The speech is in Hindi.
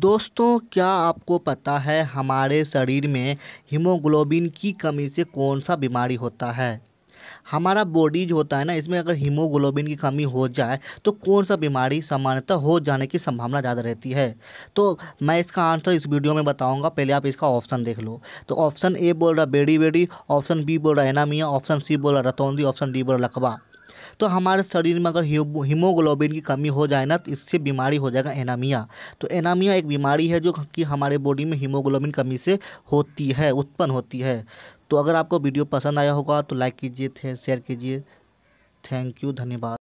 दोस्तों क्या आपको पता है हमारे शरीर में हीमोग्लोबिन की कमी से कौन सा बीमारी होता है हमारा बॉडी जो होता है ना इसमें अगर हीमोग्लोबिन की कमी हो जाए तो कौन सा बीमारी सामान्यतः हो जाने की संभावना ज़्यादा रहती है तो मैं इसका आंसर इस वीडियो में बताऊंगा पहले आप इसका ऑप्शन देख लो तो ऑप्शन ए बोल रहा बेडी बेडी ऑप्शन बी बोल रहा एनामिया ऑप्शन सी बोल रहा रतौंदी ऑप्शन डी बोल रहा लखबा तो हमारे शरीर में अगर हीमोग्लोबिन की कमी हो जाए ना तो इससे बीमारी हो जाएगा एनामिया तो एनामिया एक बीमारी है जो कि हमारे बॉडी में हीमोग्लोबिन कमी से होती है उत्पन्न होती है तो अगर आपको वीडियो पसंद आया होगा तो लाइक कीजिए शेयर कीजिए थैंक यू धन्यवाद